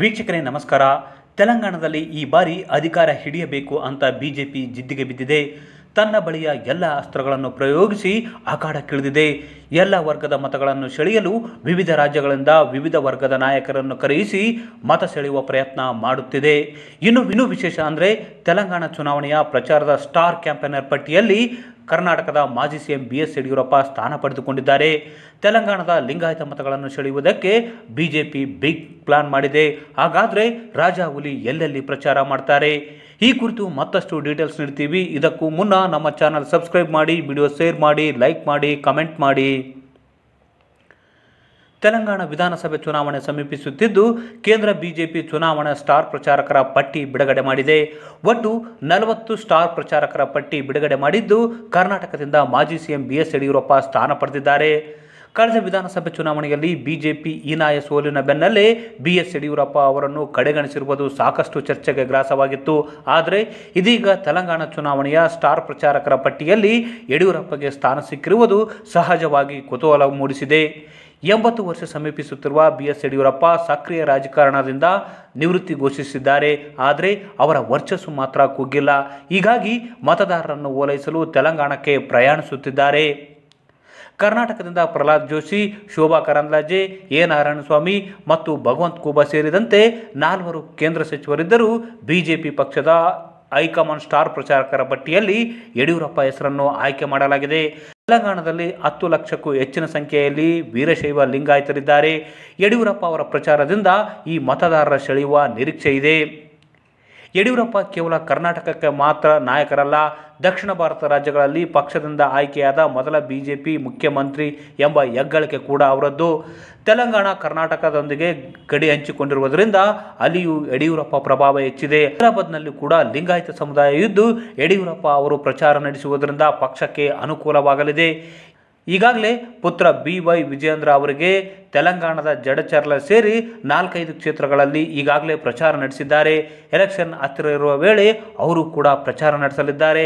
ವೀಕ್ಷಕರೇ ನಮಸ್ಕಾರ ತೆಲಂಗಾಣದಲ್ಲಿ ಈ ಬಾರಿ ಅಧಿಕಾರ ಹಿಡಿಯಬೇಕು ಅಂತ ಬಿಜೆಪಿ ಜಿದ್ದಿಗೆ ಬಿದ್ದಿದೆ ತನ್ನ ಬಳಿಯ ಎಲ್ಲ ಅಸ್ತ್ರಗಳನ್ನು ಪ್ರಯೋಗಿಸಿ ಅಖಾಡಕ್ಕಿಳಿದಿದೆ ಎಲ್ಲ ವರ್ಗದ ಮತಗಳನ್ನು ಸೆಳೆಯಲು ವಿವಿಧ ರಾಜ್ಯಗಳಿಂದ ವಿವಿಧ ವರ್ಗದ ನಾಯಕರನ್ನು ಕರೆಯಿಸಿ ಮತ ಸೆಳೆಯುವ ಪ್ರಯತ್ನ ಮಾಡುತ್ತಿದೆ ಇನ್ನು ಇನ್ನೂ ವಿಶೇಷ ಅಂದರೆ ತೆಲಂಗಾಣ ಚುನಾವಣೆಯ ಪ್ರಚಾರದ ಸ್ಟಾರ್ ಕ್ಯಾಂಪೇನರ್ ಪಟ್ಟಿಯಲ್ಲಿ ಕರ್ನಾಟಕದ ಮಾಜಿ ಸಿಎಂ ಬಿ ಎಸ್ ಯಡಿಯೂರಪ್ಪ ಸ್ಥಾನ ಪಡೆದುಕೊಂಡಿದ್ದಾರೆ ತೆಲಂಗಾಣದ ಲಿಂಗಾಯತ ಮತಗಳನ್ನು ಸೆಳೆಯುವುದಕ್ಕೆ ಬಿಜೆಪಿ ಬಿಗ್ ಪ್ಲಾನ್ ಮಾಡಿದೆ ಹಾಗಾದರೆ ರಾಜಾ ಹುಲಿ ಎಲ್ಲೆಲ್ಲಿ ಪ್ರಚಾರ ಮಾಡ್ತಾರೆ ಈ ಕುರಿತು ಮತ್ತಷ್ಟು ಡೀಟೇಲ್ಸ್ ನೀಡ್ತೀವಿ ಇದಕ್ಕೂ ಮುನ್ನ ನಮ್ಮ ಚಾನಲ್ ಸಬ್ಸ್ಕ್ರೈಬ್ ಮಾಡಿ ವಿಡಿಯೋ ಶೇರ್ ಮಾಡಿ ಲೈಕ್ ಮಾಡಿ ಕಮೆಂಟ್ ಮಾಡಿ ತೆಲಂಗಾಣ ವಿಧಾನಸಭೆ ಚುನಾವಣೆ ಸಮೀಪಿಸುತ್ತಿದ್ದು ಕೇಂದ್ರ ಬಿಜೆಪಿ ಚುನಾವಣಾ ಸ್ಟಾರ್ ಪ್ರಚಾರಕರ ಪಟ್ಟಿ ಬಿಡುಗಡೆ ಮಾಡಿದೆ ಒಟ್ಟು ನಲವತ್ತು ಸ್ಟಾರ್ ಪ್ರಚಾರಕರ ಪಟ್ಟಿ ಬಿಡುಗಡೆ ಮಾಡಿದ್ದು ಕರ್ನಾಟಕದಿಂದ ಮಾಜಿ ಸಿಎಂ ಬಿ ಎಸ್ ಯಡಿಯೂರಪ್ಪ ಸ್ಥಾನ ಪಡೆದಿದ್ದಾರೆ ಕಳೆದ ವಿಧಾನಸಭೆ ಚುನಾವಣೆಯಲ್ಲಿ ಬಿಜೆಪಿ ಹೀನಾಯ ಸೋಲಿನ ಬೆನ್ನಲ್ಲೇ ಬಿ ಎಸ್ ಯಡಿಯೂರಪ್ಪ ಅವರನ್ನು ಕಡೆಗಣಿಸಿರುವುದು ಸಾಕಷ್ಟು ಚರ್ಚೆಗೆ ಗ್ರಾಸವಾಗಿತ್ತು ಆದರೆ ಇದೀಗ ತೆಲಂಗಾಣ ಚುನಾವಣೆಯ ಸ್ಟಾರ್ ಪ್ರಚಾರಕರ ಪಟ್ಟಿಯಲ್ಲಿ ಯಡಿಯೂರಪ್ಪಗೆ ಸ್ಥಾನ ಸಿಕ್ಕಿರುವುದು ಸಹಜವಾಗಿ ಕುತೂಹಲ ಮೂಡಿಸಿದೆ ಎಂಬತ್ತು ವರ್ಷ ಸಮೀಪಿಸುತ್ತಿರುವ ಬಿ ಎಸ್ ಯಡಿಯೂರಪ್ಪ ಸಕ್ರಿಯ ರಾಜಕಾರಣದಿಂದ ನಿವೃತ್ತಿ ಘೋಷಿಸಿದ್ದಾರೆ ಆದರೆ ಅವರ ವರ್ಚಸ್ಸು ಮಾತ್ರ ಕುಗ್ಗಿಲ್ಲ ಹೀಗಾಗಿ ಮತದಾರರನ್ನು ಓಲೈಸಲು ತೆಲಂಗಾಣಕ್ಕೆ ಪ್ರಯಾಣಿಸುತ್ತಿದ್ದಾರೆ ಕರ್ನಾಟಕದಿಂದ ಪ್ರಹ್ಲಾದ್ ಜೋಶಿ ಶೋಭಾ ಕರಂದ್ಲಾಜೆ ಎ ನಾರಾಯಣಸ್ವಾಮಿ ಮತ್ತು ಭಗವಂತ್ ಕೋಬಾ ಸೇರಿದಂತೆ ನಾಲ್ವರು ಕೇಂದ್ರ ಸಚಿವರಿದ್ದರೂ ಬಿಜೆಪಿ ಪಕ್ಷದ ಹೈಕಮಾಂಡ್ ಸ್ಟಾರ್ ಪ್ರಚಾರಕರ ಪಟ್ಟಿಯಲ್ಲಿ ಯಡಿಯೂರಪ್ಪ ಹೆಸರನ್ನು ಆಯ್ಕೆ ಮಾಡಲಾಗಿದೆ ತೆಲಂಗಾಣದಲ್ಲಿ ಹತ್ತು ಲಕ್ಷಕ್ಕೂ ಹೆಚ್ಚಿನ ಸಂಖ್ಯೆಯಲ್ಲಿ ವೀರಶೈವ ಲಿಂಗಾಯತರಿದ್ದಾರೆ ಯಡಿಯೂರಪ್ಪ ಅವರ ಪ್ರಚಾರದಿಂದ ಈ ಮತದಾರರ ಸೆಳೆಯುವ ನಿರೀಕ್ಷೆ ಇದೆ ಯಡಿಯೂರಪ್ಪ ಕೇವಲ ಕರ್ನಾಟಕಕ್ಕೆ ಮಾತ್ರ ನಾಯಕರಲ್ಲ ದಕ್ಷಿಣ ಭಾರತ ರಾಜ್ಯಗಳಲ್ಲಿ ಪಕ್ಷದಿಂದ ಆಯ್ಕೆಯಾದ ಮೊದಲ ಬಿ ಜೆ ಪಿ ಮುಖ್ಯಮಂತ್ರಿ ಎಂಬ ಹೆಗ್ಗಳಿಕೆ ಕೂಡ ಅವರದ್ದು ತೆಲಂಗಾಣ ಕರ್ನಾಟಕದೊಂದಿಗೆ ಗಡಿ ಹಂಚಿಕೊಂಡಿರುವುದರಿಂದ ಅಲ್ಲಿಯೂ ಯಡಿಯೂರಪ್ಪ ಪ್ರಭಾವ ಹೆಚ್ಚಿದೆ ಹೈದರಾಬಾದ್ನಲ್ಲಿ ಕೂಡ ಲಿಂಗಾಯತ ಸಮುದಾಯ ಇದ್ದು ಯಡಿಯೂರಪ್ಪ ಅವರು ಪ್ರಚಾರ ನಡೆಸುವುದರಿಂದ ಪಕ್ಷಕ್ಕೆ ಅನುಕೂಲವಾಗಲಿದೆ ಈಗಾಗಲೇ ಪುತ್ರ ಬಿ ವೈ ವಿಜಯೇಂದ್ರ ಅವರಿಗೆ ತೆಲಂಗಾಣದ ಜಡಚರ್ಲ ಸೇರಿ ನಾಲ್ಕೈದು ಕ್ಷೇತ್ರಗಳಲ್ಲಿ ಈಗಾಗಲೇ ಪ್ರಚಾರ ನಡೆಸಿದ್ದಾರೆ ಎಲೆಕ್ಷನ್ ಹತ್ತಿರ ಇರುವ ವೇಳೆ ಅವರು ಕೂಡ ಪ್ರಚಾರ ನಡೆಸಲಿದ್ದಾರೆ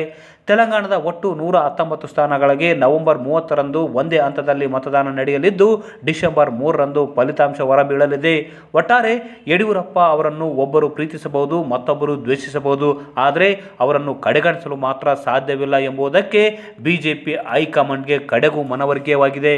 ತೆಲಂಗಾಣದ ಒಟ್ಟು ನೂರ ಹತ್ತೊಂಬತ್ತು ಸ್ಥಾನಗಳಿಗೆ ನವೆಂಬರ್ ಮೂವತ್ತರಂದು ಒಂದೇ ಹಂತದಲ್ಲಿ ಮತದಾನ ನಡೆಯಲಿದ್ದು ಡಿಸೆಂಬರ್ ಮೂರರಂದು ಫಲಿತಾಂಶ ಹೊರಬೀಳಲಿದೆ ಒಟ್ಟಾರೆ ಯಡಿಯೂರಪ್ಪ ಅವರನ್ನು ಒಬ್ಬರು ಪ್ರೀತಿಸಬಹುದು ಮತ್ತೊಬ್ಬರು ದ್ವೇಷಿಸಬಹುದು ಆದರೆ ಅವರನ್ನು ಕಡೆಗಣಿಸಲು ಮಾತ್ರ ಸಾಧ್ಯವಿಲ್ಲ ಎಂಬುದಕ್ಕೆ ಬಿಜೆಪಿ ಹೈಕಮಾಂಡ್ಗೆ ಕಡೆಗೂ ಮನವರಿಕೆಯಾಗಿದೆ